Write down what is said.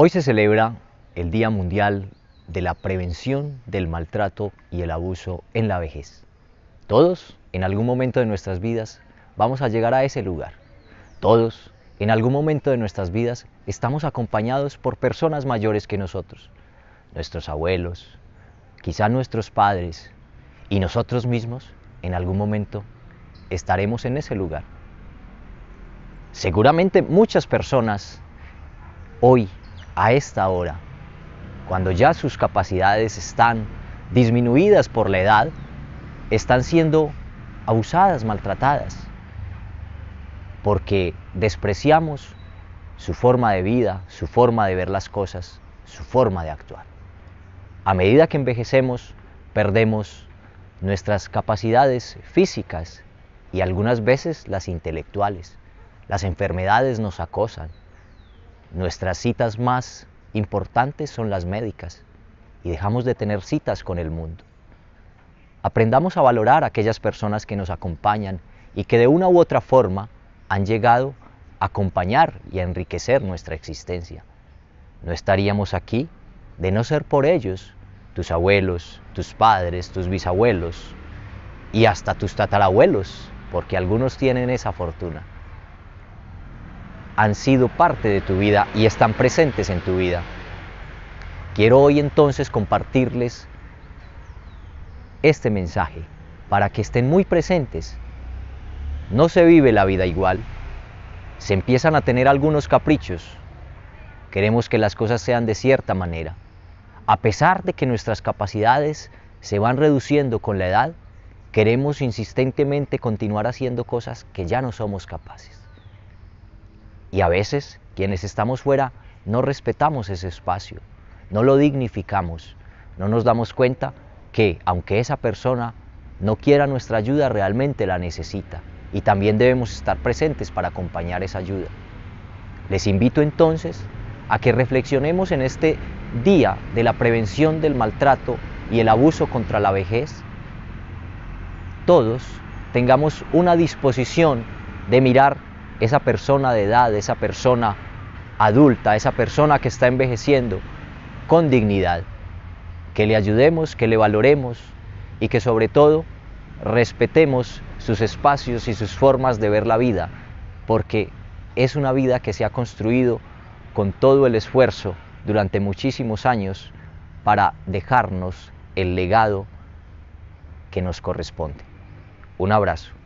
Hoy se celebra el Día Mundial de la Prevención del Maltrato y el Abuso en la Vejez. Todos, en algún momento de nuestras vidas, vamos a llegar a ese lugar. Todos, en algún momento de nuestras vidas, estamos acompañados por personas mayores que nosotros. Nuestros abuelos, quizá nuestros padres y nosotros mismos, en algún momento, estaremos en ese lugar. Seguramente muchas personas hoy a esta hora, cuando ya sus capacidades están disminuidas por la edad, están siendo abusadas, maltratadas, porque despreciamos su forma de vida, su forma de ver las cosas, su forma de actuar. A medida que envejecemos, perdemos nuestras capacidades físicas y algunas veces las intelectuales. Las enfermedades nos acosan, Nuestras citas más importantes son las médicas y dejamos de tener citas con el mundo. Aprendamos a valorar a aquellas personas que nos acompañan y que de una u otra forma han llegado a acompañar y a enriquecer nuestra existencia. No estaríamos aquí de no ser por ellos, tus abuelos, tus padres, tus bisabuelos y hasta tus tatarabuelos, porque algunos tienen esa fortuna han sido parte de tu vida y están presentes en tu vida. Quiero hoy entonces compartirles este mensaje para que estén muy presentes. No se vive la vida igual, se empiezan a tener algunos caprichos. Queremos que las cosas sean de cierta manera. A pesar de que nuestras capacidades se van reduciendo con la edad, queremos insistentemente continuar haciendo cosas que ya no somos capaces. Y a veces quienes estamos fuera no respetamos ese espacio, no lo dignificamos, no nos damos cuenta que aunque esa persona no quiera nuestra ayuda, realmente la necesita. Y también debemos estar presentes para acompañar esa ayuda. Les invito entonces a que reflexionemos en este día de la prevención del maltrato y el abuso contra la vejez. Todos tengamos una disposición de mirar esa persona de edad, esa persona adulta, esa persona que está envejeciendo con dignidad. Que le ayudemos, que le valoremos y que sobre todo respetemos sus espacios y sus formas de ver la vida, porque es una vida que se ha construido con todo el esfuerzo durante muchísimos años para dejarnos el legado que nos corresponde. Un abrazo.